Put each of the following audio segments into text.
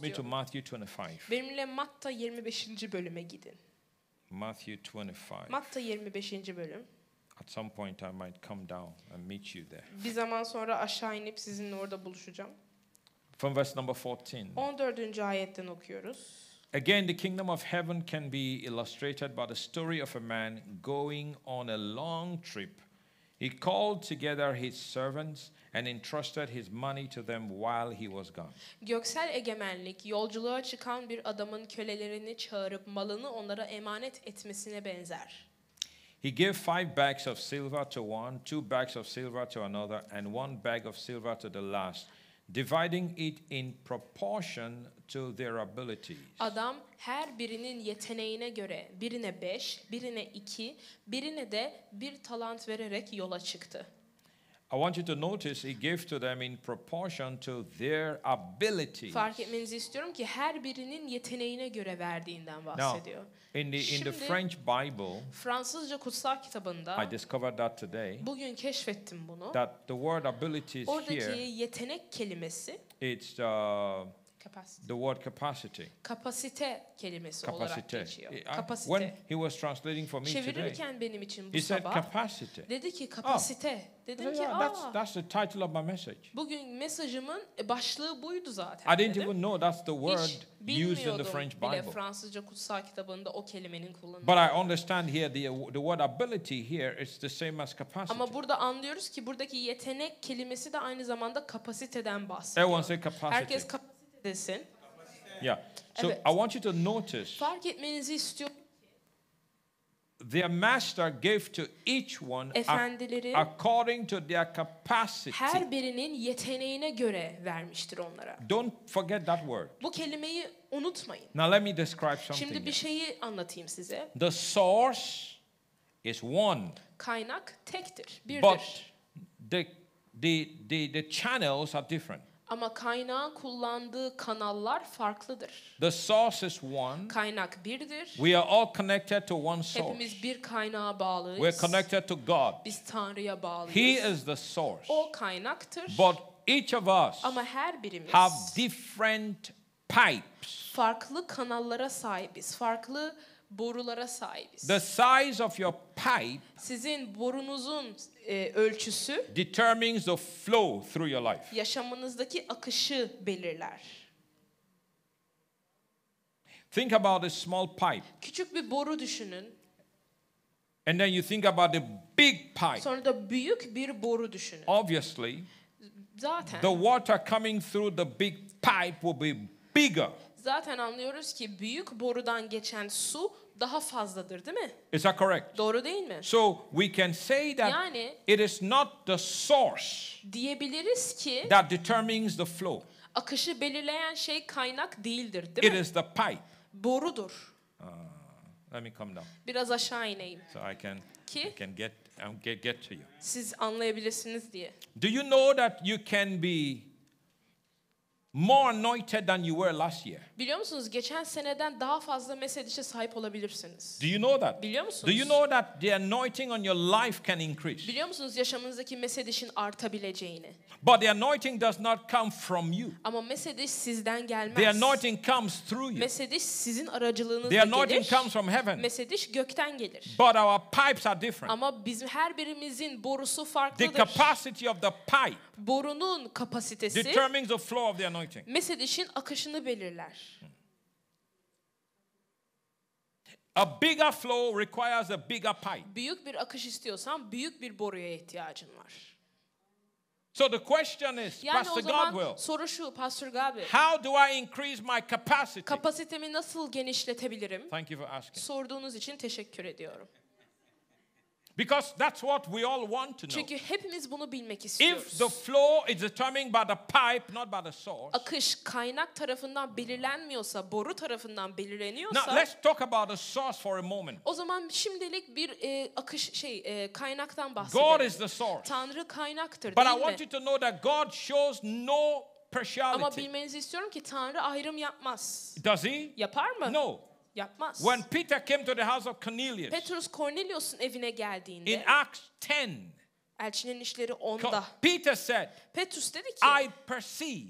Me to Matthew 25. Benimle Matta 25. bölüme gidin. Matthew 25. Matta 25. bölüm. At some point I might come down and meet you there. Bir zaman sonra aşağı inip sizinle orada buluşacağım. From verse number 14. 14. ayetten okuyoruz. Again, the kingdom of heaven can be illustrated by the story of a man going on a long trip He called together his servants and entrusted his money to them while he was gone. Göksel egemenlik yolculuğa çıkan bir adamın kölelerini çağırıp malını onlara emanet etmesine benzer. He gave five bags of silver to one, two bags of silver to another, and one bag of silver to the last, dividing it in proportion to their abilities. Adam her birinin yeteneğine göre birine beş, birine iki, birine de bir talant vererek yola çıktı. I want you to notice he gave to them in proportion to their ability. Fark etmenizi istiyorum ki her birinin yeteneğine göre verdiğinden bahsediyor. Now, in the Şimdi, the French Bible, Fransızca kutsal kitabında I discovered that today. Bugün keşfettim bunu. That the word abilities Oradaki here. yetenek kelimesi it's uh, Capacity. The word capacity. Kapasite kelimesi Capacity. olarak geçiyor. kapasite. When he was translating for me Çevirirken today, benim için bu he sabah said capacity. dedi ki kapasite. Oh. Dedim said, ki aa. That's, that's the title of my message. Bugün mesajımın e, başlığı buydu zaten. I didn't dedim. even know that's the word Hiç used in the French Bible. Bile Fransızca kutsal kitabında o kelimenin kullanımı. But I understand here the the word ability here is the same as capacity. Ama burada anlıyoruz ki buradaki yetenek kelimesi de aynı zamanda kapasiteden bahsediyor. Everyone say capacity. Herkes kapasite Listen. Yeah. So evet. I want you to notice. Fark etmenizi istiyorum. Their master gave to each one Efendileri, according to their capacity. Her birinin yeteneğine göre vermiştir onlara. Don't forget that word. Bu kelimeyi unutmayın. Now let me describe something. Şimdi bir şeyi anlatayım size. The source is one. Kaynak tektir, birdir. But the the the, the channels are different. Ama kaynağın kullandığı kanallar farklıdır. The source is one. Kaynak birdir. We are all connected to one source. Hepimiz bir kaynağa bağlıyız. We're connected to God. Biz Tanrı'ya bağlıyız. He is the source. O kaynaktır. But each of us Ama her birimiz have different pipes. Farklı kanallara sahibiz. Farklı borulara sahibiz. The size of your pipe sizin borunuzun e, ölçüsü determines the flow through your life. Yaşamınızdaki akışı belirler. Think about a small pipe. Küçük bir boru düşünün. And then you think about the big pipe. Sonra da büyük bir boru düşünün. Obviously, zaten the water coming through the big pipe will be bigger zaten anlıyoruz ki büyük borudan geçen su daha fazladır, değil mi? Is that correct? Doğru değil mi? So we can say that yani, it is not the source diyebiliriz ki that determines the flow. Akışı belirleyen şey kaynak değildir, değil it mi? It is the pipe. Borudur. Uh, let me come down. Biraz aşağı ineyim. So I can ki, I can get, I get to you. Siz anlayabilirsiniz diye. Do you know that you can be more anointed than you were last year. Biliyor musunuz geçen seneden daha fazla mesedişe sahip olabilirsiniz. Do you know that? Biliyor musunuz? Do you know that the anointing on your life can increase? Biliyor musunuz yaşamınızdaki mesedişin artabileceğini? But the anointing does not come from you. Ama mesediş sizden gelmez. The anointing comes through you. Mesediş sizin aracılığınızla gelir. The anointing comes from heaven. Mesediş gökten gelir. But our pipes are different. Ama bizim her birimizin borusu farklıdır. The capacity of the pipe. Borunun kapasitesi determines the flow of the anointing floating. Mesaj işin akışını belirler. A bigger flow requires a bigger pipe. Büyük bir akış istiyorsan büyük bir boruya ihtiyacın var. So the question is, yani Pastor Godwill, soru şu, Pastor Godwill, how do I increase my capacity? Kapasitemi nasıl genişletebilirim? Thank you for asking. Sorduğunuz için teşekkür ediyorum. Because that's what we all want to know. Çünkü hepimiz bunu bilmek istiyoruz. If the flow is determined by the pipe, not by the source. Akış kaynak tarafından belirlenmiyorsa, boru tarafından belirleniyorsa. Now let's talk about the source for a moment. O zaman şimdilik bir e, akış şey e, kaynaktan bahsedelim. God is the source. Tanrı kaynaktır, But I want you to know that God shows no partiality. Ama bilmenizi istiyorum ki Tanrı ayrım yapmaz. Does he? Yapar mı? No yapmaz. When Peter came to the house of Cornelius. Petrus Cornelius'un evine geldiğinde. In Acts 10. Elçinin işleri 10'da. Peter said. Petrus dedi ki. I perceive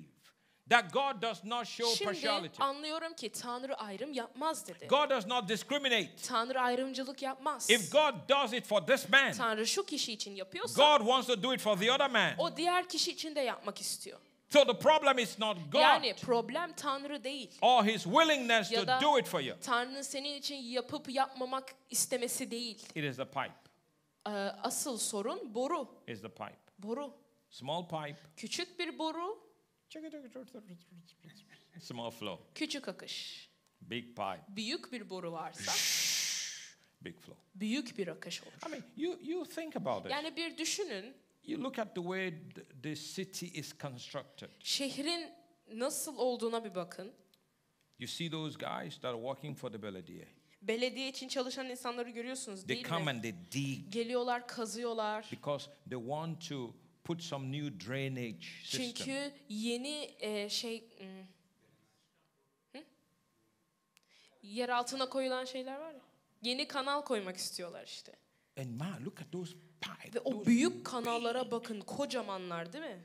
that God does not show Şimdi partiality. anlıyorum ki Tanrı ayrım yapmaz dedi. God does not discriminate. Tanrı ayrımcılık yapmaz. If God does it for this man, Tanrı şu kişi için yapıyorsa, God wants to do it for the other man. O diğer kişi için de yapmak istiyor. So the problem is not God. Yani problem Tanrı değil. Or his willingness to do it for you. Tanrı'nın senin için yapıp yapmamak istemesi değil. It is the pipe. Ee, asıl sorun boru. Is the pipe. Boru. Small pipe. Küçük bir boru. Small flow. Küçük akış. Big pipe. Büyük bir boru varsa. Big flow. Büyük bir akış olur. I mean, you you think about it. Yani bir düşünün. You look at the way the city is constructed. Şehrin nasıl olduğuna bir bakın. You see those guys that are working for the belediye. Belediye için çalışan insanları görüyorsunuz değil they come mi? And they dig. Geliyorlar, kazıyorlar. Because they want to put some new drainage system. Çünkü yeni e, şey hmm. hı? yer altına koyulan şeyler var ya. Yeni kanal koymak istiyorlar işte. And man, look at those ve o büyük kanallara bakın kocamanlar değil mi?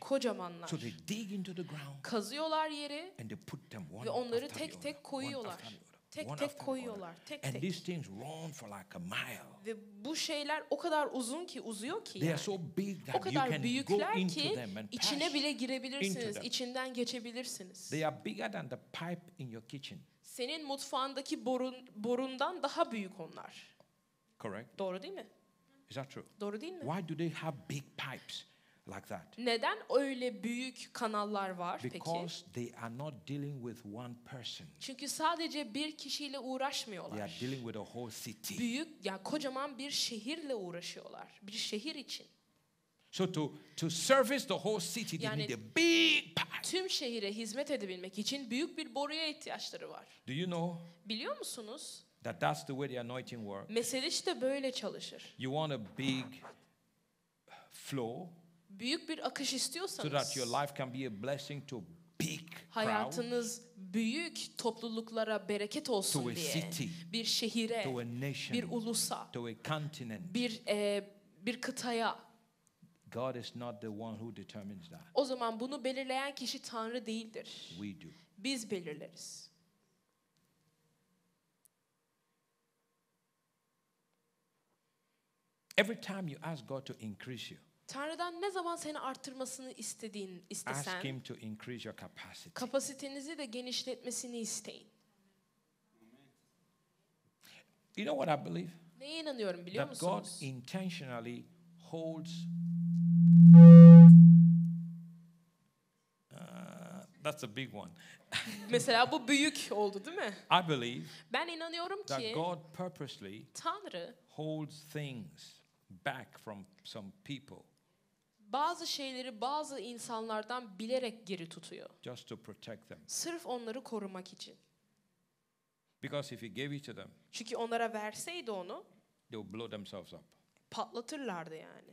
Kocamanlar. So they dig into the ground, Kazıyorlar yeri and they put them one ve onları tek tek koyuyorlar. Tek tek koyuyorlar. Tek tek. And these things run for like a mile. Ve bu şeyler o kadar uzun ki uzuyor ki. They are so big that o kadar you can büyükler go ki içine bile girebilirsiniz. içinden geçebilirsiniz. They are bigger than the pipe in your kitchen. Senin mutfağındaki borun, borundan daha büyük onlar. Correct. Doğru değil mi? Is that true? Doğru değil mi? Why do they have big pipes? like that. Neden öyle büyük kanallar var Because peki? Because they are not dealing with one person. Çünkü sadece bir kişiyle uğraşmıyorlar. They are dealing with a whole city. Büyük ya yani kocaman bir şehirle uğraşıyorlar. Bir şehir için. So to to service the whole city yani, need a big pipe. Tüm şehire hizmet edebilmek için büyük bir boruya ihtiyaçları var. Do you know? Biliyor musunuz? That that's the way the anointing works. Meseliş de böyle çalışır. You want a big flow. Büyük bir akış istiyorsanız. So that your life can be a blessing to big Hayatınız büyük topluluklara bereket olsun to a diye. City, bir şehire, to a nation, bir ulusa, to a continent. bir e, bir kıtaya. God is not the one who determines that. O zaman bunu belirleyen kişi Tanrı değildir. We do. Biz belirleriz. Every time you ask God to increase you, Tanrı'dan ne zaman seni arttırmasını istediğin istesen, ask Him to increase your capacity. kapasitenizi de genişletmesini isteyin. You know what I believe? Neye inanıyorum biliyor That God intentionally holds. Uh, that's a big one. Mesela bu büyük oldu değil mi? I believe Ben inanıyorum that ki God purposely Tanrı holds things back from some people. Bazı şeyleri bazı insanlardan bilerek geri tutuyor. Just to protect them. Sırf onları korumak için. Because if he gave it to them. Çünkü onlara verseydi onu. They would blow themselves up. Patlatırlardı yani.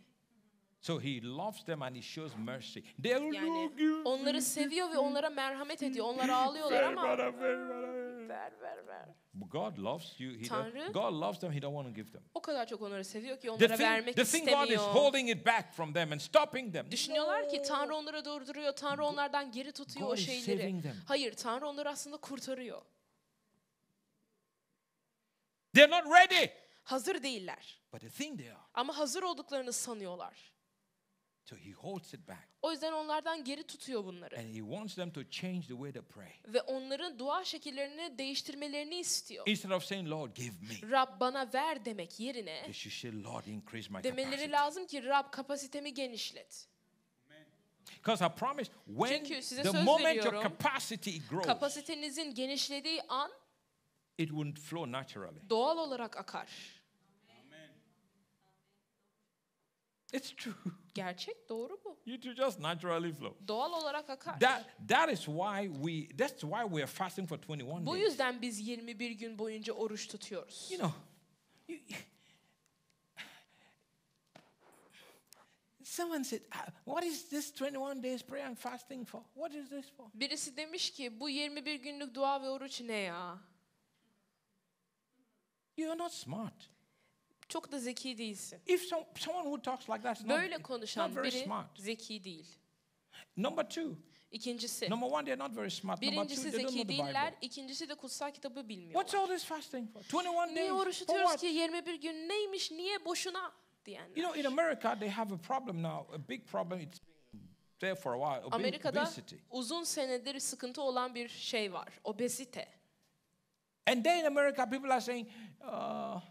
So he loves them and he shows mercy. They yani onları seviyor ve onlara merhamet ediyor. Onlar ağlıyorlar ama. Ver bana, ver bana ver ver ver. God loves you. He Tanrı, God loves them. He don't want to give them. O kadar çok onları seviyor ki onlara the thing, vermek the thing istemiyor. God is holding it back from them and stopping them. Düşünüyorlar ki Tanrı onları durduruyor. Tanrı onlardan geri tutuyor God o şeyleri. Hayır, Tanrı onları aslında kurtarıyor. They're not ready. Hazır değiller. But they think they are. Ama hazır olduklarını sanıyorlar. So he holds it back. O yüzden onlardan geri tutuyor bunları. And he wants them to change the way they pray. Ve onların dua şekillerini değiştirmelerini istiyor. Instead of saying Lord give me. Rab bana ver demek yerine. They should say Lord increase my capacity. lazım ki Rab kapasitemi genişlet. Because I promise when Çünkü size the söz moment veriyorum, your capacity grows. Kapasitenizin genişlediği an it wouldn't flow naturally. Doğal olarak akar. It's true. Gerçek doğru bu. You just naturally flow. Doğal olarak akar. That that is why we that's why we are fasting for 21 days. Bu yüzden biz 21 gün boyunca oruç tutuyoruz. You know. You, Someone said, ah, "What is this 21 days prayer and fasting for? What is this for?" Birisi demiş ki, bu 21 günlük dua ve oruç ne ya? You're not smart. Çok da zeki değilsin. If so, someone who talks like that is not, Böyle konuşan not very biri smart. zeki değil. Number two. İkincisi. Number one, they're not very smart. Birincisi two, zeki değiller, Bible. ikincisi de kutsal kitabı What's all this fasting for? 21 Niye days. oruç tutuyoruz ki 21 gün neymiş, niye boşuna diyenler? You know, in America, they have a problem now, a big problem. It's been there for a while. obe- Amerika'da uzun senedir sıkıntı olan bir şey var. Obezite. And then in America, people are saying, uh,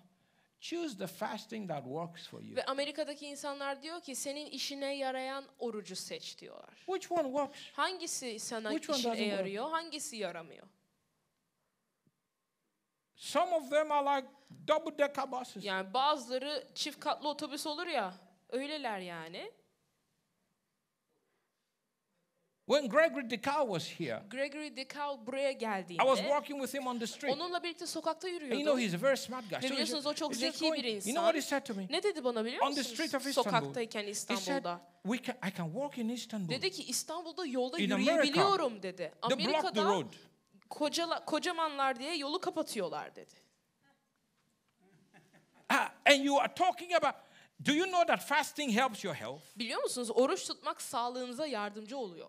Choose the fasting that works for you. Ve Amerika'daki insanlar diyor ki senin işine yarayan orucu seç diyorlar. Which one works? Hangisi sana Which işine yarıyor, work? hangisi yaramıyor? Some of them are like double decker buses. Yani bazıları çift katlı otobüs olur ya, öyleler yani. When Gregory DeKalb was here, Gregory DeKalb buraya geldiğinde, I was walking with him on the street. Onunla birlikte sokakta yürüyordum. And you know he's a very smart guy. Ve biliyorsunuz o çok zeki bir insan. You know what he said to me? Ne dedi bana biliyor musunuz? On the street of Istanbul. Sokaktayken İstanbul'da. He said, We can, I can walk in Istanbul. Dedi ki İstanbul'da yolda in yürüyebiliyorum America, dedi. Amerika'da road. Kocala, kocamanlar diye yolu kapatıyorlar dedi. Ah, and you are talking about Do you know that fasting helps your health? Biliyor musunuz oruç tutmak sağlığınıza yardımcı oluyor.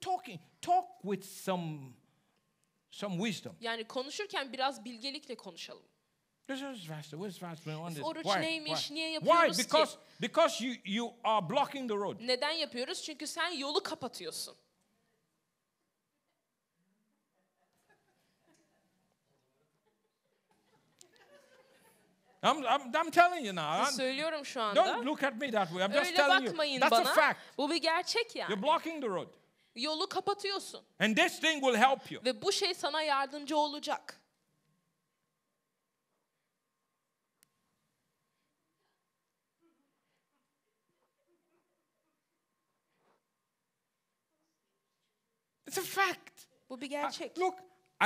Talking, talk with some some wisdom. Yani konuşurken biraz bilgelikle konuşalım. This is faster. Where's faster? On this. Oruç Why? neymiş? Why? Niye yapıyoruz Why? Because, ki? Because you, you are blocking the road. Neden yapıyoruz? Çünkü sen yolu kapatıyorsun. I'm, I'm, I'm telling you now. I'm, Söylüyorum şu anda. Don't look at me that way. I'm just telling you. bakmayın That's A fact. Bu bir gerçek yani. You're blocking the road. Yolu kapatıyorsun. And this thing will help you. Ve bu şey sana yardımcı olacak. It's a fact. Bu bir gerçek. I, look,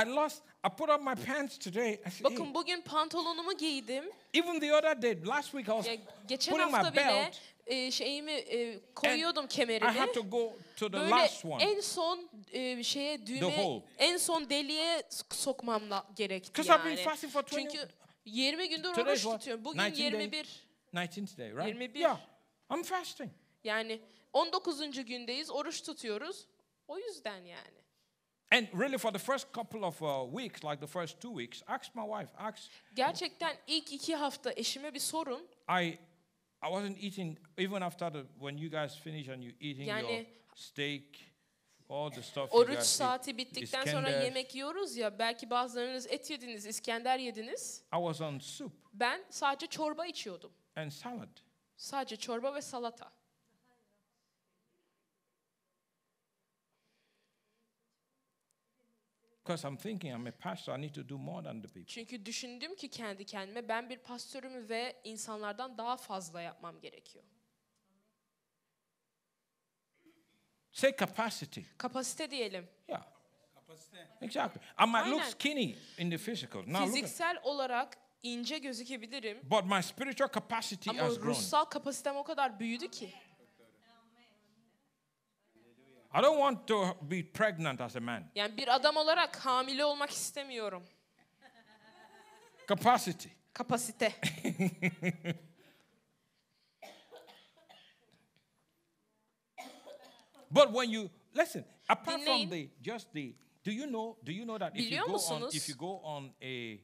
I lost. I put up my pants today. said, Bakın bugün pantolonumu giydim. Even the other day, last week I was ya, geçen putting hafta my bile belt. E, şeyimi e, koyuyordum And kemerimi. I had to go to the Böyle last one. en son e, şeye düğme, en son deliğe sokmam la- gerekti Because I've been for 20 Çünkü 20 gündür oruç tutuyorum. Bugün 21. 19 today, right? 21. Yeah, I'm fasting. Yani 19. gündeyiz, oruç tutuyoruz. O yüzden yani. And really, for the first couple of uh, weeks, like the first two weeks, ask my wife, ask, Gerçekten ilk iki hafta eşime bir sorun. I I wasn't eating even after the when you guys finish and you eating yani, your steak. All the stuff oruç saati bittikten İskender. sonra yemek yiyoruz ya belki bazılarınız et yediniz, İskender yediniz. I was on soup. Ben sadece çorba içiyordum. And salad. Sadece çorba ve salata. Because I'm thinking I'm a pastor, I need to do more than the people. Çünkü düşündüm ki kendi kendime ben bir pastörüm ve insanlardan daha fazla yapmam gerekiyor. Say capacity. Kapasite diyelim. Yeah. Exactly. I might look skinny in the physical. Now look Fiziksel olarak ince gözükebilirim But my spiritual capacity ama has grown. Ama ruhsal kapasitem o kadar büyüdü ki. I don't want to be pregnant as a man. Yani bir adam olarak hamile olmak istemiyorum. Capacity. Kapasite. But when you listen, apart Dinleyin. from the just the do you know do you know that if Biliyor you go musunuz? on if you go on a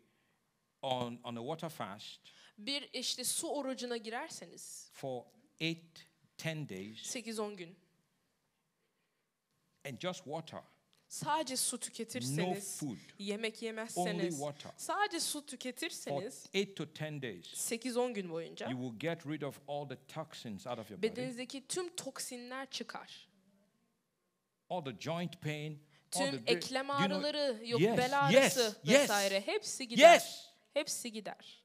on on a water fast Bir işte su orucuna girerseniz for eight ten days 8-10 gün and just water. Sadece su tüketirseniz, no food, yemek yemezseniz, water, sadece su tüketirseniz for 8 to 10 days, 8-10 gün boyunca you will get rid of all the toxins out of your body. Bedeninizdeki tüm toksinler çıkar. All the joint pain, tüm all the eklem ağrıları, you know, yok yes, bel ağrısı yes, vesaire yes, hepsi gider. Yes. Hepsi gider.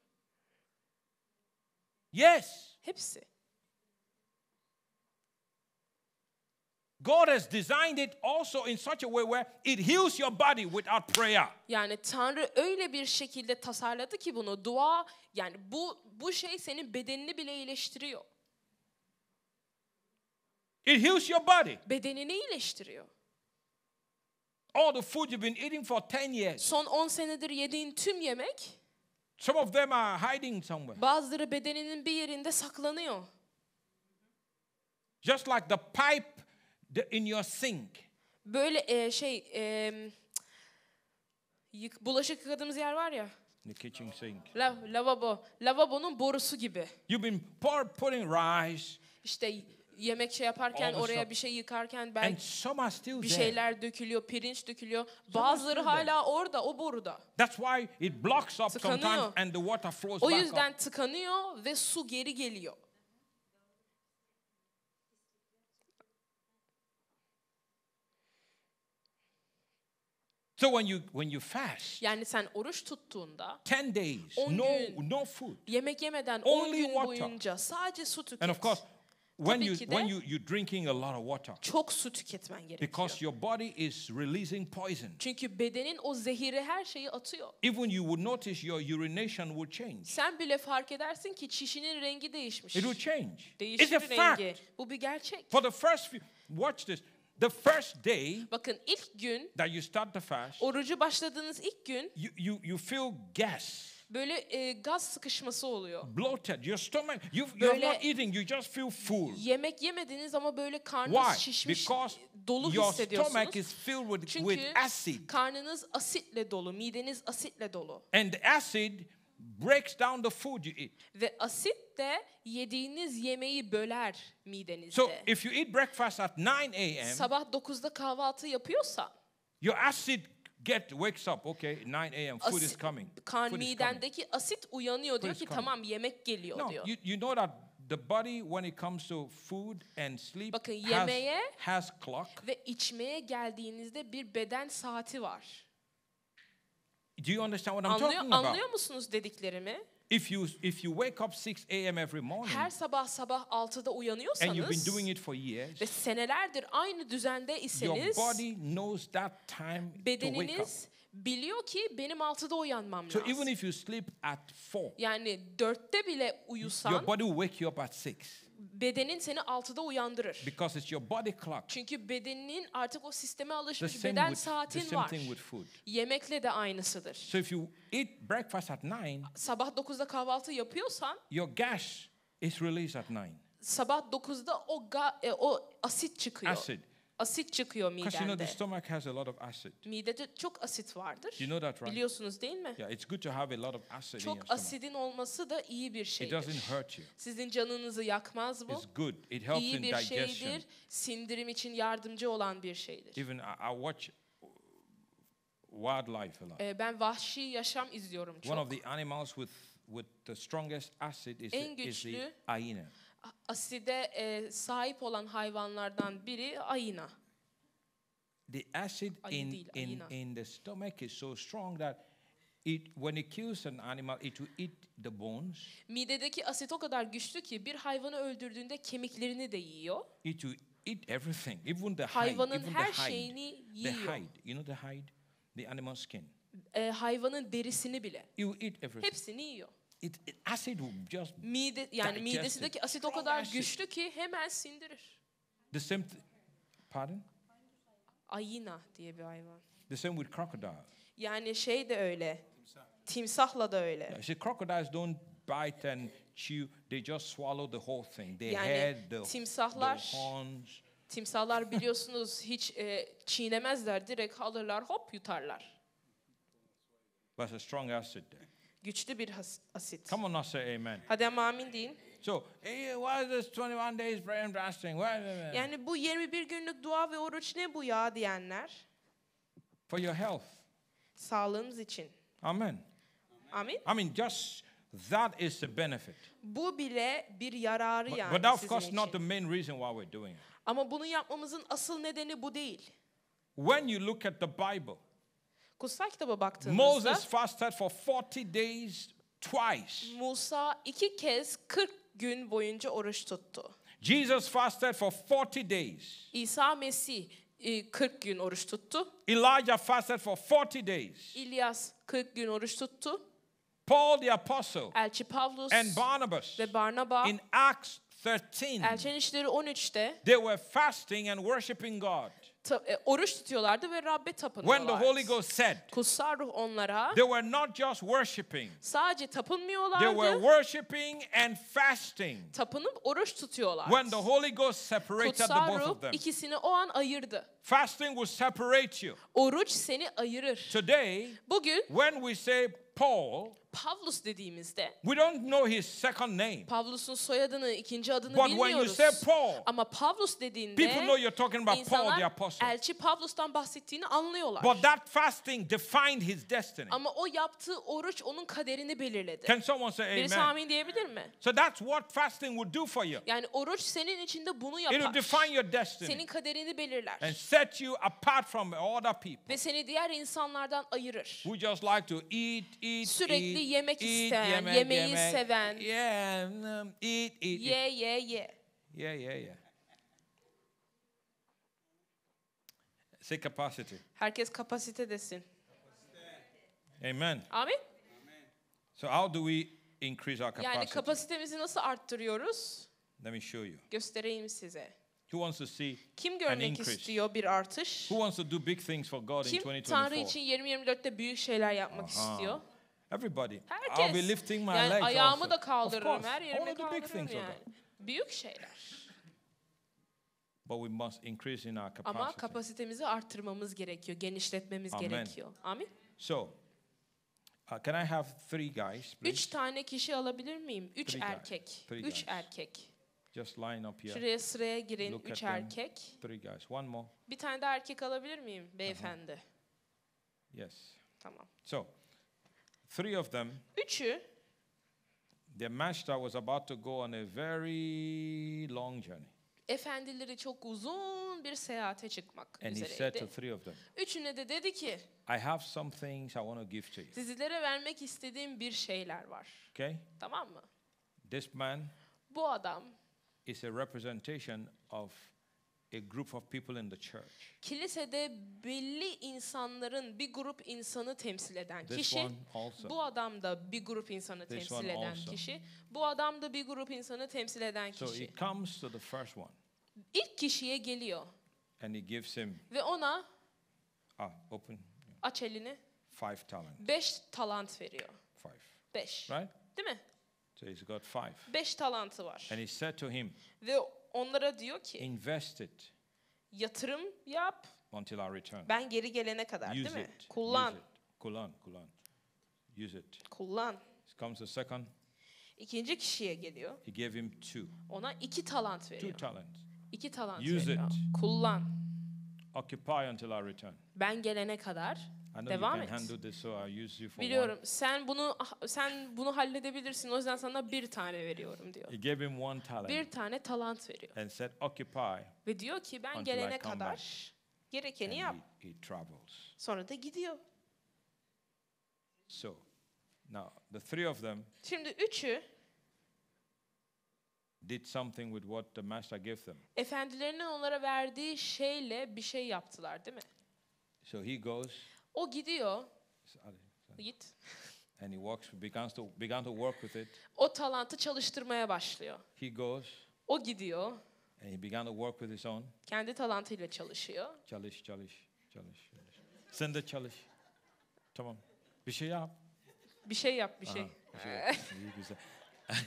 Yes. Hepsi. God has designed it also in such a way where it heals your body without prayer. Yani Tanrı öyle bir şekilde tasarladı ki bunu dua yani bu bu şey senin bedenini bile iyileştiriyor. It heals your body. Bedenini iyileştiriyor. All the food you've been eating for 10 years. Son 10 senedir yediğin tüm yemek Some of them are hiding somewhere. Bazıları bedeninin bir yerinde saklanıyor. Just like the pipe the, in your sink. Böyle e, şey e, yık, bulaşık yıkadığımız yer var ya. The kitchen sink. La, lavabo. Lavabonun borusu gibi. You've been pour, putting rice. İşte yemek şey yaparken All oraya bir şey yıkarken belki bir şeyler there. dökülüyor, pirinç dökülüyor. Some Bazıları hala there. orada, o boruda. That's why it blocks up tıkanıyor. sometimes and the water flows O yüzden up. tıkanıyor ve su geri geliyor. So when you when you fast, yani sen oruç tuttuğunda 10 days, on no gün, no food, yemek yemeden 10 gün water. boyunca sadece su tüket. And of course, when you when you you drinking a lot of water. Çok su tüketmen gerekiyor. Because your body is releasing poison. Çünkü bedenin o zehiri her şeyi atıyor. Even you would notice your urination would change. Sen bile fark edersin ki çişinin rengi değişmiş. It will change. Değişir It's a rengi. Fact. Bu bir gerçek. For the first few, watch this. The first day Bakın ilk gün that you start the fast, orucu başladığınız ilk gün you, you, you feel gas. Böyle e, gaz sıkışması oluyor. Bloated, your stomach, you've, böyle, you're not eating, you just feel full. Yemek yemediniz ama böyle karnınız Why? şişmiş, Because dolu your hissediyorsunuz. Stomach is filled with, Çünkü with acid. karnınız asitle dolu, mideniz asitle dolu. And the acid breaks down the food you eat. Ve asit de yediğiniz yemeği böler midenizde. So if you eat breakfast at 9 a.m. Sabah 9'da kahvaltı yapıyorsan your acid get wakes up. Okay, 9 a.m. food is coming. Kan midendeki asit uyanıyor diyor ki tamam yemek geliyor no, diyor. You, you know that the body when it comes to food and sleep Bakın, has, has clock. ve içmeye geldiğinizde bir beden saati var. Do you understand what I'm anlıyor, talking about? Anlıyor musunuz dediklerimi? If you if you wake up 6 a.m. every morning Her sabah sabah 6'da uyanıyorsanız and you've been doing it for years ve senelerdir aynı düzende iseniz your body knows that time to wake up Bedeniniz biliyor ki benim 6'da uyanmam lazım. so Even if you sleep at four, yani 4'te bile uyusan your body will wake you up at 6 bedenin seni altıda uyandırır. Because it's your body clock. Çünkü bedenin artık o sisteme alışmış The beden with, the same var. Thing with food. Yemekle de aynısıdır. So if you eat breakfast at nine, sabah 9'da kahvaltı yapıyorsan, your gas is released at nine. Sabah 9'da o ga, e, o asit çıkıyor. Acid Asit çıkıyor Because you know the stomach has a lot of acid. Midede çok asit vardır. You know that, right? Biliyorsunuz değil mi? Yeah, it's good to have a lot of acid in your Çok asidin olması da iyi bir It doesn't hurt you. Sizin canınızı yakmaz bu. It's good. It helps in İyi bir şeydir. Sindirim için yardımcı olan bir şeydir. Even I, I watch wildlife a lot. Ee, ben vahşi yaşam izliyorum One of the animals with with the strongest acid is En the, is the güçlü- aside e, sahip olan hayvanlardan biri ayına. The acid Ayı in, değil, in, ayına. in the stomach is so strong that it, when it kills an animal, it will eat the bones. Midedeki asit o kadar güçlü ki bir hayvanı öldürdüğünde kemiklerini de yiyor. It will eat everything, even the hide. Hayvanın even her the hide, yiyor. The hide, you know the hide, the animal skin. E, hayvanın derisini bile. You eat everything. Hepsini yiyor. It, it, acid just Mide, yani digested. midesindeki asit o kadar acid. güçlü ki hemen sindirir. The same pardon? Ayina diye bir hayvan. The same with crocodile. Yani şey de öyle. Timsah. Timsahla da öyle. Yeah, see, crocodiles don't bite and chew. They just swallow the whole thing. They yani head, the, timsahlar, the horns. Timsahlar biliyorsunuz hiç e, çiğnemezler. Direkt alırlar hop yutarlar. But a strong acid there. Güçlü bir asit. Come on, say amen. Hadi ama amin deyin. So, hey, eh, why is this 21 days prayer and fasting? Why? Yani bu 21 günlük dua ve oruç ne bu ya diyenler? For your health. Sağlığımız için. Amen. Amin. I mean, just that is the benefit. Bu bile bir yararı But, yani but that of course not the main reason why we're doing it. Ama bunu yapmamızın asıl nedeni bu değil. When you look at the Bible, Kutsal kitaba baktığımızda Moses fasted for 40 days twice. Musa iki kez 40 gün boyunca oruç tuttu. Jesus fasted for 40 days. İsa Mesih 40 e, gün oruç tuttu. Elijah fasted for 40 days. İlyas 40 gün oruç tuttu. Paul the apostle Elçi Pavlus and Barnabas ve Barnaba in Acts 13 Elçinin 13'te they were fasting and worshiping God. E, oruç tutuyorlardı ve Rabbe tapınıyorlardı. When the Holy Ghost said, Kutsal Ruh onlara they were not just worshiping. Sadece tapınmıyorlardı. They were worshiping and fasting. Tapınıp oruç tutuyorlardı. When the Holy Ghost separated the both of them. ikisini o an ayırdı. Fasting will separate you. Oruç seni ayırır. Today, bugün when we say Paul, Pavlus dediğimizde we don't know his second name. Pavlus'un soyadını, ikinci adını But bilmiyoruz. When you say Paul, Ama Pavlus dediğinde people know you're talking about Paul, the apostle. elçi Pavlus'tan bahsettiğini anlıyorlar. But that fasting defined his destiny. Ama o yaptığı oruç onun kaderini belirledi. Can someone say amen? Birisi amin diyebilir mi? So that's what fasting would do for you. Yani oruç senin içinde bunu yapar. It'll define your destiny. Senin kaderini belirler. And set you apart from other people. Ve seni diğer insanlardan ayırır. Who just like to eat, eat, Sürekli eat, yemek eat, isteyen, yemek, yemeği yemek, seven. Yeah, um, eat, eat, ye, ye, ye. Yeah, yeah, yeah. Say capacity. Herkes kapasite desin. Amen. Amin. So how do we increase our capacity? Yani kapasitemizi nasıl arttırıyoruz? Let me show you. Göstereyim size. Who wants to see Kim görmek an istiyor bir artış? Who wants to do big things for God Kim in 2024? Tanrı için 2024'te büyük şeyler yapmak Aha. istiyor? Everybody. Herkes. I'll be lifting my yani legs ayağımı also. da kaldırırım. Her yerimi kaldırırım yani. Büyük şeyler. But we must increase in our capacity. Ama kapasitemizi arttırmamız gerekiyor, genişletmemiz Amen. gerekiyor. Amin. So, uh, can I have three guys, please? Üç tane kişi alabilir miyim? Üç three erkek. Guys. Three Üç guys. erkek. Just line up here. Şuraya sıraya girin Look üç erkek. Three guys. One more. Bir tane de erkek alabilir miyim beyefendi? Uh -huh. Yes. Tamam. So, three of them. Üçü. The master was about to go on a very long journey. Efendileri çok uzun bir seyahate çıkmak And üzereydi. He said to three of them, Üçüne de dedi ki, I have some things I want to give to you. Sizlere vermek istediğim bir şeyler var. Okay? Tamam mı? This man, bu adam is a representation of a group of people in the church. Kilisede belli insanların bir grup insanı temsil eden This kişi, one also. bu adam da bir grup insanı This temsil eden also. kişi, bu adam da bir grup insanı temsil eden kişi. So it comes to the first one İlk kişiye geliyor and he gives him ve ona ah, open aç elini five talent. beş talant veriyor. Five. Beş. Right? Değil mi? So he's got five. Beş talantı var. And he said to him, Ve onlara diyor ki, invest it yatırım yap until I return. ben geri gelene kadar Use değil mi? It. Kullan. Use it. Kullan, kullan. Use it. Kullan. It comes the second. İkinci kişiye geliyor. He gave him two. Ona iki talant veriyor. Two talent. İki talant Use veriyor. It. Kullan. Occupy until I return. Ben gelene kadar Devam et. This, so Biliyorum. One. Sen bunu sen bunu halledebilirsin. O yüzden sana bir tane veriyorum diyor. He gave him one talent. Bir tane talant veriyor. And said occupy. Ve diyor ki ben gelene kadar back. gerekeni And yap. He, he Sonra da gidiyor. So now the three of them. Şimdi üçü did something with what the master gave them. Efendilerinin onlara verdiği şeyle bir şey yaptılar, değil mi? So he goes. O gidiyor. Git. And he walks, begins to, began to work with it. O talantı çalıştırmaya başlıyor. He goes. O gidiyor. And he began to work with his own. Kendi talantıyla çalışıyor. Çalış, çalış, çalış. çalış. Sen de çalış. Tamam. Bir şey yap. Bir şey yap, bir şey. Aha, şey. Bir şey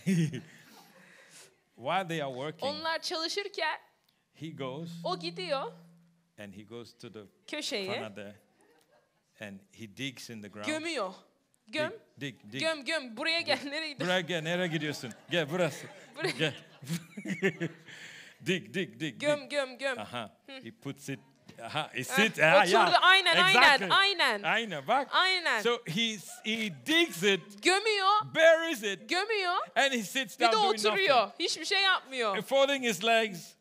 güzel. While they are working. Onlar çalışırken. He goes. O gidiyor. And he goes to the köşeye. Kanada and he digs in the ground. Gömüyor. Göm. Dig, dig, dig. Göm göm. Buraya gel. Nereye gidiyorsun? Buraya gel. Nereye gidiyorsun? Gel burası. Buraya. Gel. dig dig dig. Göm dig. göm göm. Aha. He puts it Aha, it sit. Aha, Oturdu. Yeah. Aynen, exactly. aynen, aynen. Aynen, bak. Aynen. So he, he digs it. Gömüyor. Buries it. Gömüyor. And he sits down Bir de oturuyor. Hiçbir şey yapmıyor. And folding his legs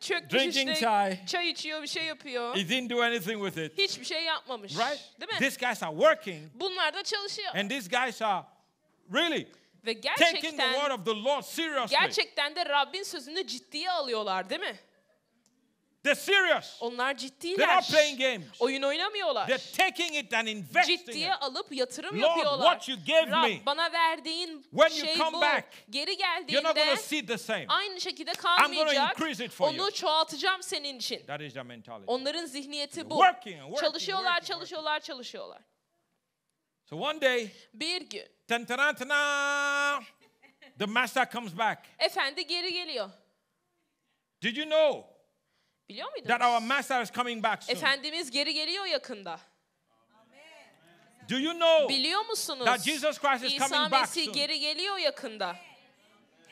çökmüş Drinking işte, chai. çay içiyor, bir şey yapıyor. He didn't do anything with it. Hiçbir şey yapmamış. Right? Değil mi? These guys are working. Bunlar da çalışıyor. And these guys are really Ve taking the word of the Lord seriously. gerçekten de Rabbin sözünü ciddiye alıyorlar değil mi? They're serious. Onlar ciddiler. They're not playing games. Oyun oynamıyorlar. They're taking it and investing Ciddiye it. alıp yatırım Lord, yapıyorlar. What you gave Rab, me, bana verdiğin when şey you come bu. Back, Geri geldiğinde you're not gonna see the same. aynı şekilde kalmayacak. I'm increase it for Onu you. çoğaltacağım senin için. That is their mentality. Onların zihniyeti bu. Working, working, çalışıyorlar, working, çalışıyorlar, working. çalışıyorlar. So one day, bir gün, tan tan tan, the master comes back. Efendi geri geliyor. Did you know? Biliyor muydunuz? That our master is coming back soon. Efendimiz geri geliyor yakında. Do you know Biliyor musunuz? That Jesus Christ is coming İsa back Mesih soon? geri geliyor yakında.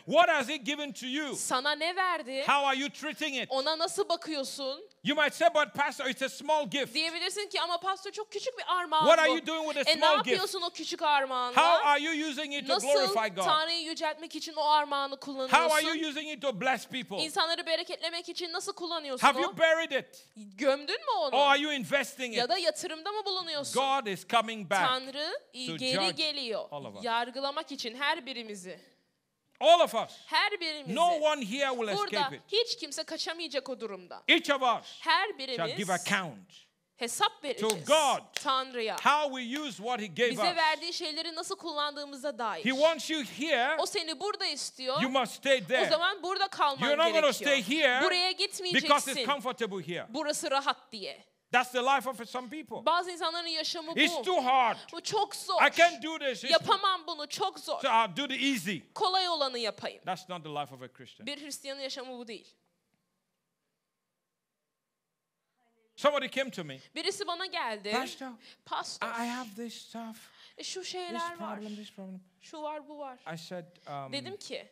What has he given to you? Sana ne verdi? How are you treating it? Ona nasıl bakıyorsun? You might say, but pastor, it's a small gift. Diyebilirsin ki ama pastor çok küçük bir armağan What bu. are you doing with a e, small gift? ne yapıyorsun gift? o küçük armağanla? How are you using it to Nasıl glorify God? Tanrı'yı yüceltmek için o armağanı kullanıyorsun? How are you using it to bless people? İnsanları bereketlemek için nasıl kullanıyorsun Have o? you buried it? Gömdün mü onu? Or are you investing it? Ya da yatırımda mı bulunuyorsun? God is coming back. Tanrı geri geliyor. Yargılamak için her birimizi. All of us. Her birimiz. No one here will escape Burada hiç kimse kaçamayacak o durumda. Each of us Her birimiz shall give account hesap vereceğiz. To God, Tanrı'ya. How we use what he gave bize verdiği şeyleri nasıl kullandığımıza dair. He wants you here. O seni burada istiyor. You must stay there. O zaman burada kalman You're not gerekiyor. Stay here Buraya gitmeyeceksin. Because it's comfortable here. Burası rahat diye. That's the life of some people. Bazı insanların yaşamı bu. It's too hard. Bu çok zor. I can't do this. It's Yapamam bunu. Çok zor. So I'll do the easy. Kolay olanı yapayım. That's not the life of a Christian. Bir Hristiyanın yaşamı bu değil. Somebody came to me. Birisi bana geldi. Pastor. Pastor. I have this stuff. E şu şeyler this problem, var. This problem. Şu var, bu var. I said, um, Dedim ki.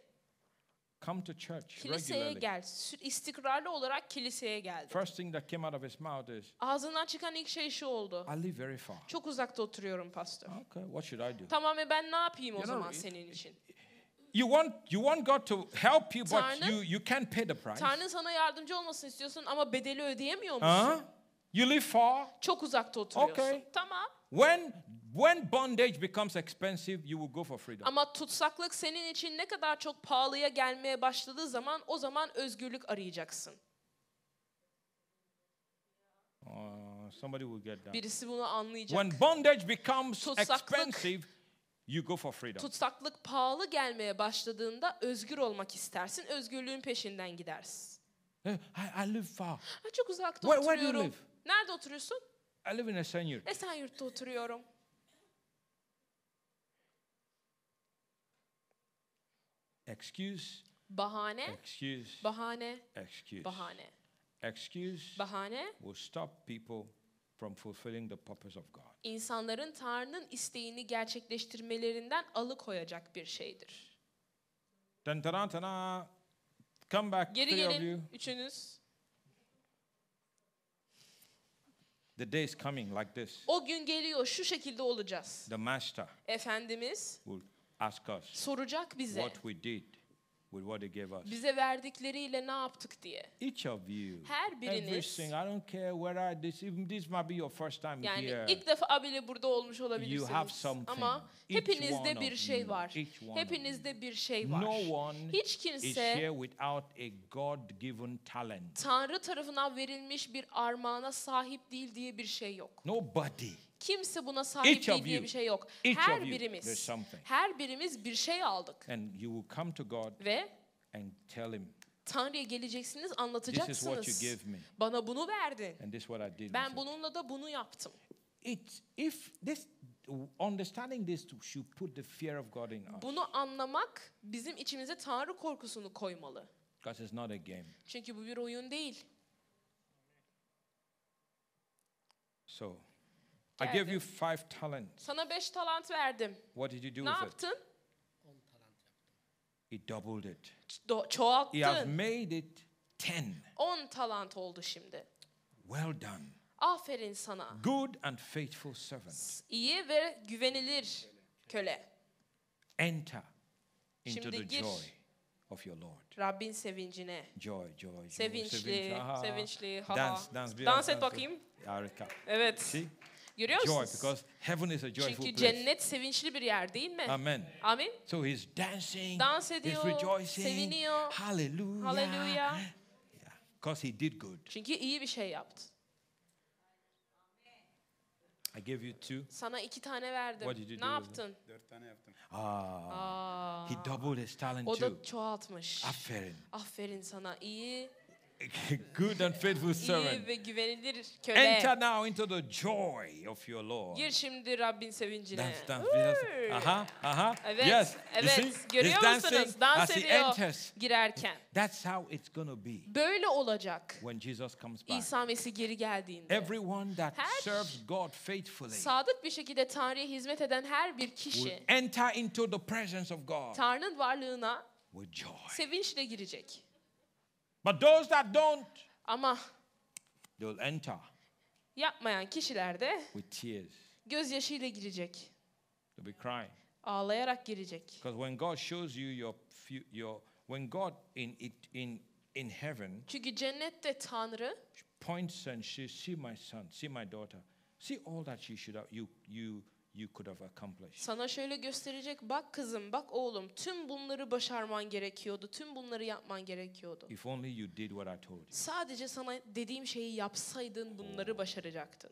Come to church Kiliseye regularly. gel. Sü- İstikrarlı olarak kiliseye geldi. First thing that came out of his mouth is, Ağzından çıkan ilk şey şu oldu. I live very far. Çok uzakta oturuyorum pastör. Okay, what should I do? Tamam e ben ne yapayım o know, zaman it- senin için? You want you want God to help you, but Tanrı- you you can't pay the price. Tanrı sana yardımcı olmasını istiyorsun ama bedeli ödeyemiyor musun? Huh? You live far. Çok uzakta oturuyorsun. Okay. Tamam. When When bondage becomes expensive, you will go for freedom. Ama tutsaklık senin için ne kadar çok pahalıya gelmeye başladığı zaman o zaman özgürlük arayacaksın. Uh, somebody will get that. Birisi bunu anlayacak. When bondage becomes tutsaklık, expensive, you go for freedom. Tutsaklık pahalı gelmeye başladığında özgür olmak istersin, özgürlüğün peşinden gidersin. Eh, I, I live far. Ha, çok uzakta where, oturuyorum. Where do you live? Nerede oturuyorsun? I live in Esenyurt. Esenyurt'ta oturuyorum. Excuse. Bahane. Excuse. Bahane. Excuse. Bahane. Excuse. Bahane. Will stop people from fulfilling the purpose of God. İnsanların Tanrı'nın isteğini gerçekleştirmelerinden alıkoyacak bir şeydir. Tan tan tan. Come back. Geri gelin üçünüz. The day is coming like this. O gün geliyor şu şekilde olacağız. The master. Efendimiz. Will ask us soracak bize. what we did with what they gave us. Bize verdikleriyle ne yaptık diye. Each of you. Her biriniz. Everything. I don't care where I this even this might be your first time yani here. Yani ilk defa bile burada olmuş olabilirsiniz. You have something. Ama hepinizde bir şey var. Hepinizde bir şey var. No one Hiç kimse is here without a God-given talent. Tanrı tarafından verilmiş bir armağana sahip değil diye bir şey yok. Nobody. Kimse buna sahip Each değil diye you. bir şey yok. Each her birimiz, her birimiz bir şey aldık. And you will come to God Ve and tell Him, Tanrı'ya geleceksiniz, This is what you anlatacaksınız. gave me, Bana bunu verdin. and this what I did. with Ben it." bununla da bunu yaptım. It's if this understanding this should put the fear of God in us. Bunu anlamak bizim içimize Tanrı korkusunu koymalı. Because it's not a game. Çünkü bu bir oyun değil. So I gave you five talents. Sana beş talant verdim. What did you do Ne with it? yaptın? He doubled it. Do- He has çoğalttın. made it ten. 10 talant oldu şimdi. Well done. Aferin sana. Good and faithful servant. İyi ve güvenilir köle. Enter into Şimdi the gir. joy of your Lord. Rabbin sevincine. Joy, joy, joy. Sevinçli, sevinçli, haha. Dans, dans. biraz Dans et bakayım. Harika. Evet. See? Görüyor joy because heaven is a joyful Çünkü place. cennet sevinçli bir yer değil mi? Amen. Amin. So he's dancing. Dans ediyor. He's rejoicing. Seviniyor. Hallelujah. Hallelujah. Yeah. Because he did good. Çünkü iyi bir şey yaptı. I gave you two. Sana iki tane verdim. What did you ne do yaptın? Dört tane yaptım. Ah. Aa, he doubled his talent o da çoğaltmış. Aferin. Aferin sana. İyi good and faithful servant. İyi ve güvenilir köle. Enter now into the joy of your Lord. Gir şimdi Rabbin sevincine. Dance, dance, dance. Aha, aha. Evet, yes. evet. You see, Görüyor dancing, musunuz? Dans ediyor he enters. girerken. That's how it's gonna be. Böyle olacak. When Jesus comes back. İsa Mesih geri geldiğinde. Everyone that her, serves God faithfully. Sadık bir şekilde Tanrı'ya hizmet eden her bir kişi. Enter into the presence of God. Tanrı'nın varlığına with joy. sevinçle girecek. But those that don't Ama they'll enter yapmayan kişiler de with tears. gözyaşıyla girecek. They'll be crying. Ağlayarak girecek. Because when God shows you your your when God in it in in heaven Çünkü cennette Tanrı points and she see my son, see my daughter, see all that you should have, you you you could have accomplished. Sana şöyle gösterecek bak kızım bak oğlum tüm bunları başarman gerekiyordu. Tüm bunları yapman gerekiyordu. If only you did what I told you. Sadece sana dediğim şeyi yapsaydın bunları oh. başaracaktın.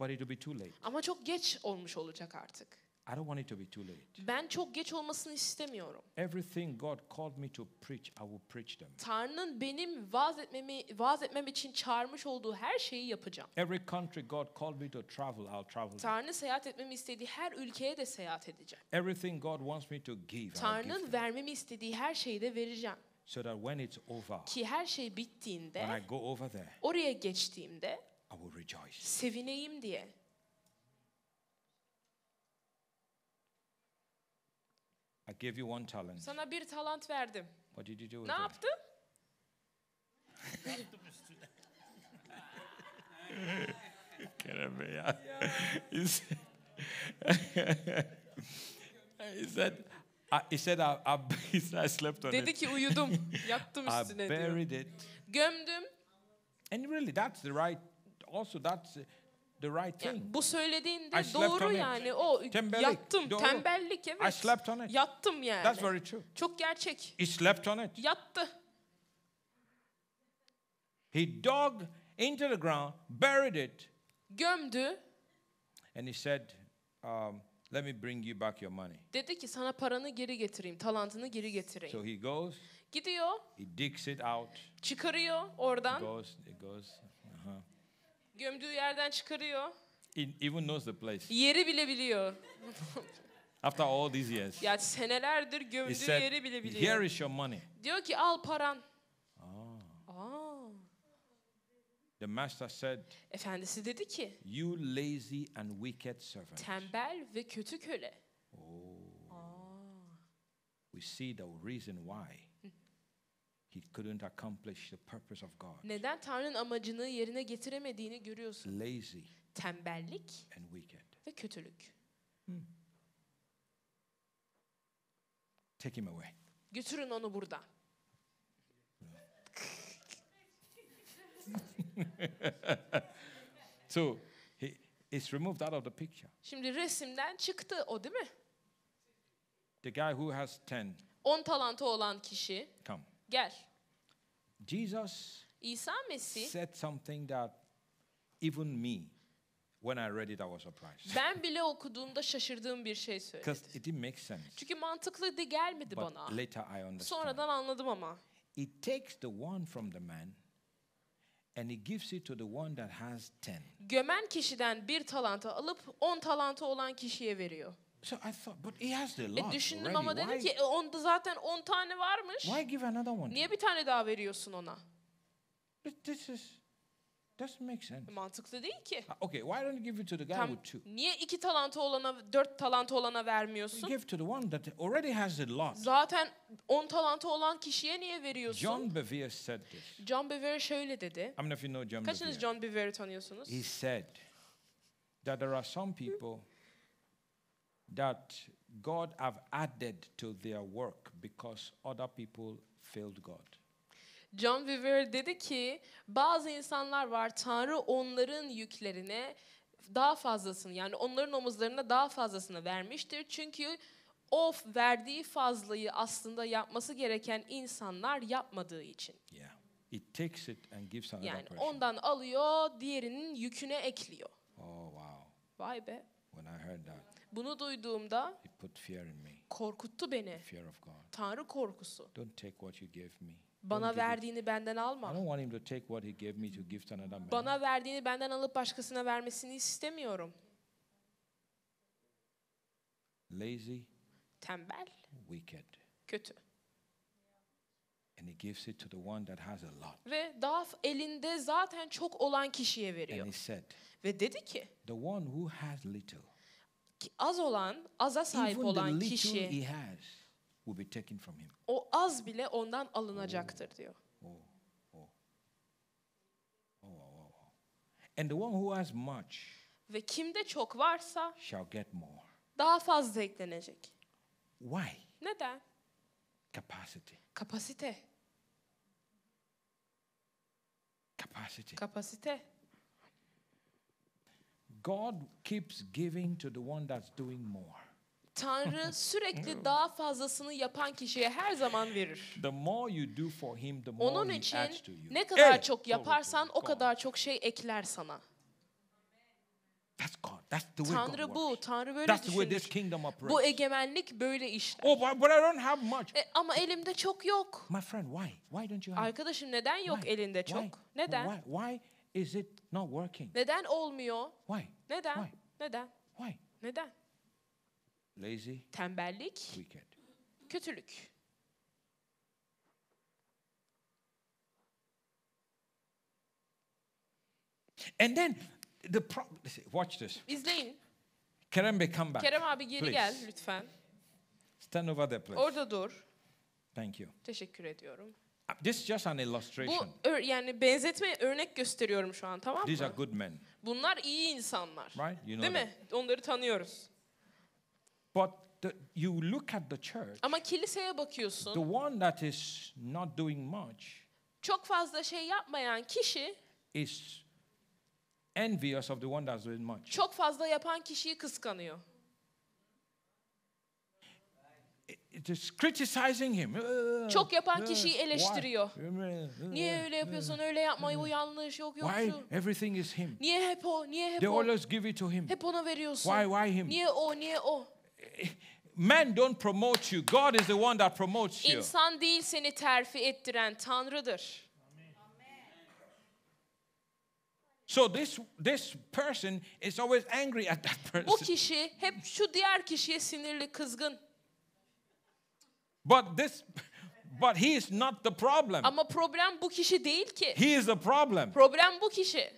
But it be too late. Ama çok geç olmuş olacak artık. I don't want it to be too late. Ben çok geç olmasını istemiyorum. Everything God called me to preach, I will preach them. Tanrı'nın benim vaaz etmemi vaaz etmem için çağırmış olduğu her şeyi yapacağım. Every country God called me to travel, I'll travel. Tanrı seyahat etmemi istediği her ülkeye de seyahat edeceğim. Everything God wants me to give, Tanrı'nın give vermemi istediği her şeyi de vereceğim. So that when it's over, ki her şey bittiğinde, when I go over there, oraya geçtiğimde, I will rejoice. sevineyim diye. Give you one talent. Sana bir talant verdim. What did you do with ne it? yaptın? Kerem Bey ya. he said, he said, I, he said, I, I, he said, I slept on Dedi it. ki uyudum, yattım I üstüne diyor. buried it. Gömdüm. And really, that's the right, also that's the right thing. Yani bu söylediğin de doğru yani. O tembellik, yattım, doğru. tembellik evet. I slept on it. Yattım yani. That's very true. Çok gerçek. He slept on it. Yattı. He dug into the ground, buried it. Gömdü. And he said, um, let me bring you back your money. Dedi ki sana paranı geri getireyim, talantını geri getireyim. So he goes. Gidiyor. He digs it out. Çıkarıyor oradan. He goes, he goes. Gömdüğü yerden çıkarıyor. It even knows the place. Yeri bile biliyor. After all these years. Ya senelerdir gömdüğü said, yeri bile biliyor. Here is your money. Diyor ki al paran. Aa. Ah. Aa. The master said. Efendisi dedi ki. You lazy and wicked servant. Tembel ve kötü köle. Oh. Aa. We see the reason why. He couldn't accomplish the purpose of God. Neden Tanrı'nın amacını yerine getiremediğini görüyorsun. Lazy tembellik and wicked. ve kötülük. Hmm. Take him away. Götürün onu buradan. so he is removed out of the picture. Şimdi resimden çıktı o değil mi? The guy who has ten. On talantı olan kişi. Come. Gel. Jesus İsa Mesih said something that even me when I read it I was surprised. ben bile okuduğumda şaşırdığım bir şey söyledi. Because it didn't make sense. Çünkü mantıklı de gelmedi But bana. Later I understood. Sonradan anladım ama. It takes the one from the man and he gives it to the one that has ten. Gömen kişiden bir talanta alıp on talanta olan kişiye veriyor. So I thought, but he has the e, lot. E düşündüm ama already. dedim ki e, onda zaten 10 tane varmış. Why give another one? Niye bir tane daha veriyorsun ona? Th- This is doesn't make sense. Mantıklı değil ki. Ah, okay, why don't you give it to the guy Tam with two? niye iki talanta olana, dört talanta olana vermiyorsun? Give to the one that already has a lot. Zaten 10 talanta olan kişiye niye veriyorsun? John Bevere said this. John Bevere şöyle dedi. I mean, if you know John Kaçınız Bevere, John Bevere'i tanıyorsunuz? he said that there are some people that God have added to their work because other people failed God. John Weaver dedi ki bazı insanlar var Tanrı onların yüklerine daha fazlasını yani onların omuzlarına daha fazlasını vermiştir. Çünkü o verdiği fazlayı aslında yapması gereken insanlar yapmadığı için. Yeah. It takes it and gives another yani person. ondan alıyor, diğerinin yüküne ekliyor. Oh wow. Vay be. When I heard that. Bunu duyduğumda korkuttu beni. Tanrı korkusu. Don't take what you gave me. Bana verdiğini benden alma. Bana verdiğini benden alıp başkasına vermesini istemiyorum. Lazy. Tembel. Wicked. Kötü. And he gives it to the one that has a lot. Ve daha elinde zaten çok olan kişiye veriyor. And he said, Ve dedi ki, the one who has little az olan, aza sahip olan the he kişi has will be taken from him. o az bile ondan alınacaktır oh. diyor. Oh, oh. Oh, oh, oh, oh. And the one who has much Ve kimde çok varsa shall get more. daha fazla eklenecek. Why? Neden? Capacity. Kapasite. Capacity. Kapasite. God keeps giving to the one that's doing more. Tanrı sürekli daha fazlasını yapan kişiye her zaman verir. The more you do for him, the more Onun için he adds to you. ne kadar evet. çok yaparsan o kadar çok şey ekler sana. That's God. That's the way Tanrı God bu. Works. Tanrı böyle That's düşünür. The way this kingdom operates. Bu egemenlik böyle işler. Oh, but, but I don't have much. E, ama elimde çok yok. My friend, why? Why don't you have? Arkadaşım neden yok why? elinde çok? Why? Neden? Why? why? is it not working? Neden olmuyor? Why? Neden? Why? Neden? Why? Neden? Lazy. Tembellik. Wicked. Kötülük. And then the problem. watch this. İzleyin. Kerem Bey come back. Kerem abi geri please. gel lütfen. Stand over there please. Orada dur. Thank you. Teşekkür ediyorum. This just an illustration. Bu ör- yani benzetme örnek gösteriyorum şu an tamam mı? These are good men. Bunlar iyi insanlar. Right? You know Değil mi? Onları tanıyoruz. But the, you look at the church. Ama kiliseye bakıyorsun. The one that is not doing much Çok fazla şey yapmayan kişi is envious of the one that's doing much. çok fazla yapan kişiyi kıskanıyor. just criticizing him. Ee, Çok yapan ee, kişiyi eleştiriyor. Ee, niye öyle yapıyorsun? Öyle yapma. Bu yanlış. Yok yok Why everything is him? Niye hep o? Niye hep They o? always give it to him. Hep ona veriyorsun. Why why him? Niye o? Niye o? Men don't promote you. God is the one that promotes you. İnsan değil seni terfi ettiren Tanrı'dır. So this this person is always angry at that person. Bu kişi hep şu diğer kişiye sinirli, kızgın. But this but he is not the problem. Ama problem bu kişi değil ki. He is the problem. Problem bu kişi.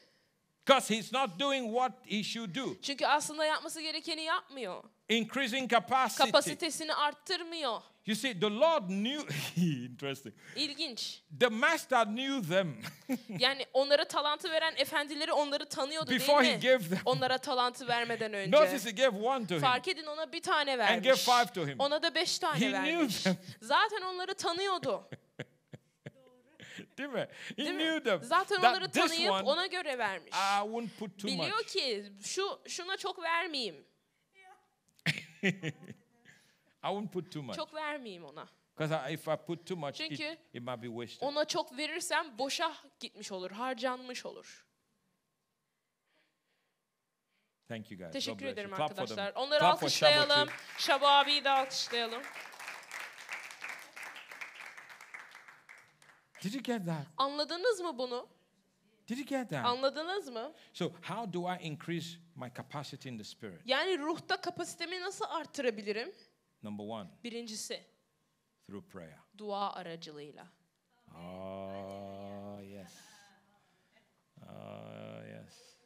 Because he's not doing what he should do. Çünkü aslında yapması gerekeni yapmıyor. Increasing capacity. Kapasitesini arttırmıyor. You see, the Lord knew. Interesting. İlginç. The master knew them. yani onlara talantı veren efendileri onları tanıyordu Before değil mi? He gave them. Onlara talantı vermeden önce. Notice he gave one to him. Fark edin ona bir tane vermiş. And gave five to him. Ona da beş tane he vermiş. Knew them. Zaten onları tanıyordu. Değil mi? He Değil knew mi? them. Zaten onları tanıyıp one, ona göre vermiş. I won't put too Biliyor much. ki şu şuna çok vermeyeyim. I won't put too much. Çok vermeyeyim ona. Because if I put too much, Çünkü it, it might be wasted. ona çok verirsem boşa gitmiş olur, harcanmış olur. Thank you guys. Teşekkür God ederim Clap arkadaşlar. Onları Clap alkışlayalım. Şabo abiyi de alkışlayalım. Did you get that? Anladınız mı bunu? Did you get that? Anladınız mı? So how do I increase my capacity in the spirit? Yani ruhta kapasitemi nasıl artırabilirim? Number one. Birincisi. Through prayer. Dua aracılığıyla. Ah yes. Ah yes.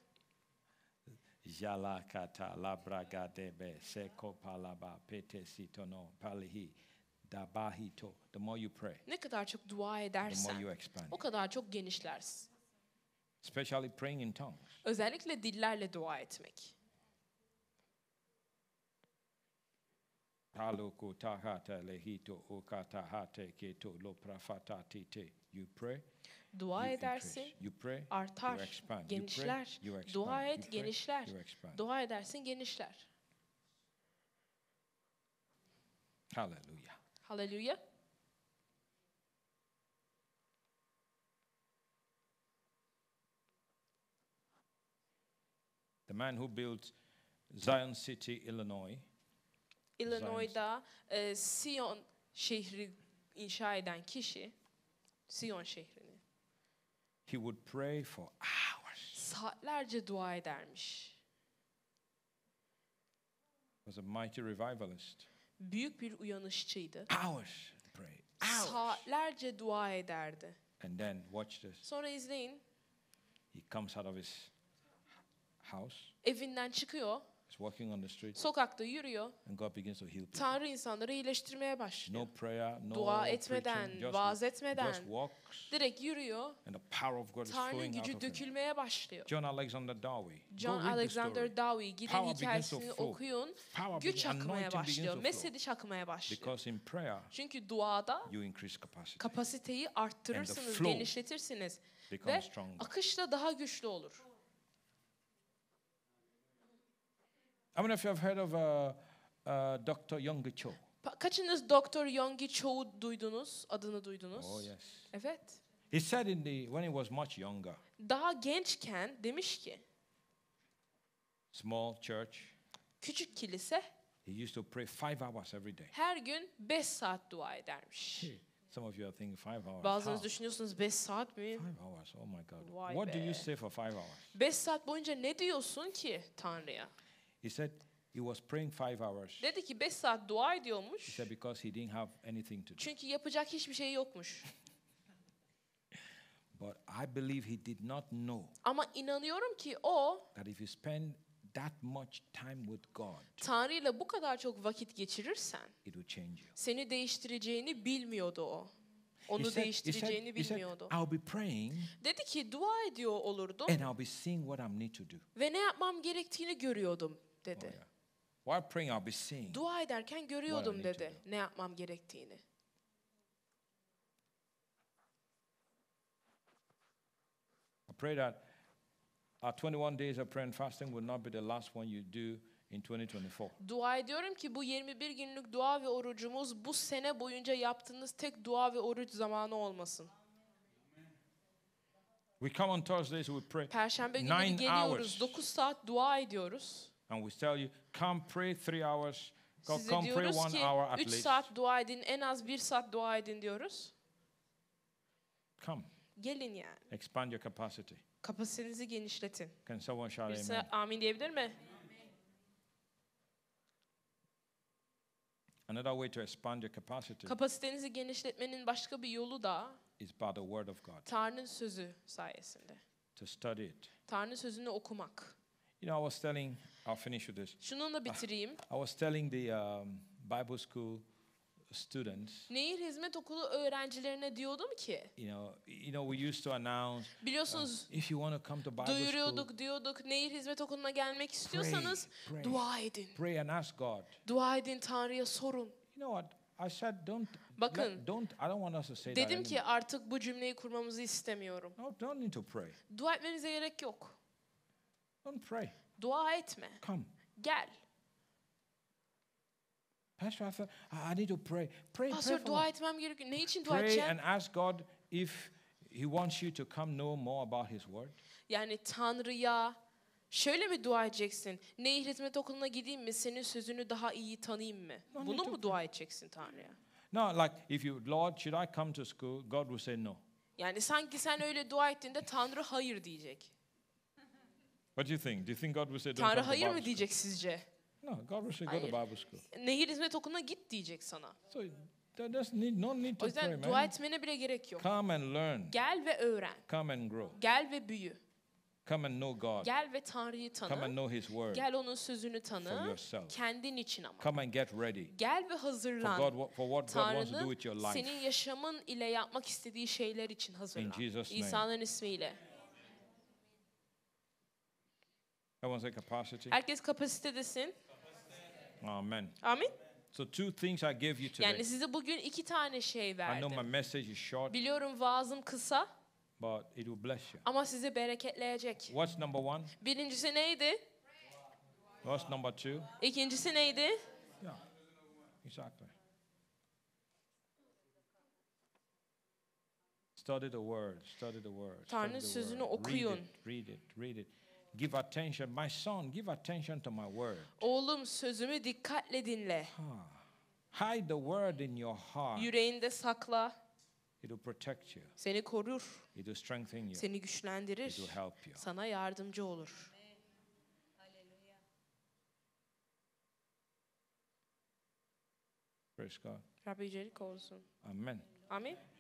Jalakata labragadebe seko palaba pete sitono palihi dabahito. The more you pray. Ne kadar çok dua edersen, the more you expand. o kadar çok genişlersin. Especially praying in tongues. Özellikle dillerle dua etmek. You pray. Dua you edersin, you pray, artar, you expand. genişler. You pray, you expand. Dua et, you pray, genişler. Dua edersin, genişler. Hallelujah. Hallelujah. The man who built Zion City, Illinois, Illinois'da e, Sion şehri inşa eden kişi Sion şehrini he would pray for hours. Saatlerce dua edermiş. Was a mighty revivalist. Büyük bir uyanışçıydı. Hours pray. Hours. Saatlerce dua ederdi. And then watch this. Sonra izleyin. He comes out of his house. Evinden çıkıyor. He's walking on the street. Sokakta yürüyor. And God begins to heal people. Tanrı insanları iyileştirmeye başlıyor. No prayer, no Dua etmeden, preaching, vaaz etmeden just walks, direkt yürüyor. And the power of God Tanrı'nın is gücü out dökülmeye him. başlıyor. John Alexander Dowie. John Alexander Dowie gidin power hikayesini okuyun. Power güç akmaya başlıyor. Mesediş akmaya başlıyor. Because in prayer, Çünkü duada you increase capacity. kapasiteyi arttırırsınız, genişletirsiniz ve akışla daha güçlü olur. I don't know if you have heard of uh, uh, Dr. Yonggi Cho. Pa- Kaçınız Doktor Yonggi Cho'u duydunuz, adını duydunuz? Oh yes. Evet. He said in the when he was much younger, Daha gençken demiş ki, small church, küçük kilise he used to pray five hours every day. her gün beş saat dua edermiş. Some of you are thinking five hours. Bazılarınız how? düşünüyorsunuz beş saat mi? Five hours. Oh my God. Vay what do you say for five hours? Beş saat boyunca ne diyorsun ki Tanrı'ya? He said he was praying five hours. Dedi ki 5 saat dua He ediyormuş. said because he didn't have anything to do. Çünkü yapacak hiçbir şey yokmuş. But I believe he did not know Ama inanıyorum ki o that if you spend that much time with God, Tanrı'yla bu kadar çok vakit geçirirsen it will change you. seni değiştireceğini bilmiyordu o. Onu değiştireceğini he said, bilmiyordu. I'll be praying Dedi ki dua ediyor olurdum and I'll be seeing what I need to do. ve ne yapmam gerektiğini görüyordum dedi. Oh, dua ederken görüyordum dedi ne yapmam gerektiğini. I pray that our 21 days of prayer and fasting will not be the last one you do in 2024. Dua ediyorum ki bu 21 günlük dua ve orucumuz bu sene boyunca yaptığınız tek dua ve oruç zamanı olmasın. We come on Thursdays we pray. Perşembe günü geliyoruz. 9 saat dua ediyoruz and we tell you come pray three hours, go, Size come pray diyoruz one hour at ki 3 least. saat dua edin, en az 1 saat dua edin diyoruz. Come, Gelin yani. expand your capacity. Kapasitenizi genişletin. Can someone shout Birisi amen? amin diyebilir mi? Another way to expand your capacity Kapasitenizi genişletmenin başka bir yolu da is by the word of God. Tanrı'nın sözü sayesinde. To study it, Tanrı'nın sözünü okumak, You know, I was telling, I'll finish with this. Şununla bitireyim. I, was telling the um, Bible school students. Nehir Hizmet Okulu öğrencilerine diyordum ki. You know, you know we used to announce. Uh, Biliyorsunuz. Uh, if you want to come to Bible school. diyorduk. Nehir Hizmet Okulu'na gelmek istiyorsanız pray, pray, dua edin. Pray and ask God. Dua edin Tanrı'ya sorun. You know what? I said don't Bakın. Don't I don't want us to say Dedim that ki artık bu cümleyi kurmamızı istemiyorum. No, don't need to pray. Dua etmenize gerek yok. Don't pray. Dua etme. Come. Gel. Pastor, I, thought, I need to pray. Pray, Pastor, pray dua what? etmem gerekiyor. Ne için dua edeceğim? pray and ask God if He wants you to come know more about His Word. Yani Tanrı'ya şöyle mi dua edeceksin? Ne Hizmet Okulu'na gideyim mi? Senin sözünü daha iyi tanıyayım mı? No, Bunu mu dua edeceksin Tanrı'ya? No, like if you, Lord, should I come to school? God will say no. Yani sanki sen öyle dua ettiğinde Tanrı hayır diyecek. What do you think? Do you think God will say don't Tanrı hayır mı diyecek sizce? No, God will say go to Hayır. Bible school. Nehir hizmet okuluna git diyecek sana. So there- there's need, no need O to pray, yüzden dua man. etmene bile gerek yok. Come and learn. Gel ve öğren. Come and grow. Gel ve büyü. Come and know God. Gel ve Tanrı'yı Come and know His word. Gel onun sözünü For yourself. Kendin için ama. Come and get ready Gel ve for God hazırlan. what- for God wants to do with your Tanrı'nın life. senin yaşamın ile yapmak istediği şeyler için hazırlan. Jesus' name. İsa'nın ismiyle. Everyone say capacity. Herkes kapasitedesin. Amen. Amin. So two things I give you today. Yani size bugün iki tane şey I know my verdim. message is short, Biliyorum vaazım kısa but it will bless you. ama sizi bereketleyecek. What's number one? Birincisi neydi? What's number two? İkincisi neydi? Yeah, exactly. Study the word. Study the word. Tanrı sözünü okuyun. Read it. Read it. Read it. Give attention, my son, give attention to my word. Oğlum sözümü dikkatle dinle. Ha. Hide the word in your heart. Yüreğinde sakla. It will protect you. Seni korur. It will strengthen you. Seni güçlendirir. It will help you. Sana yardımcı olur. Praise God. Rabbi yücelik olsun. Amen. Amin.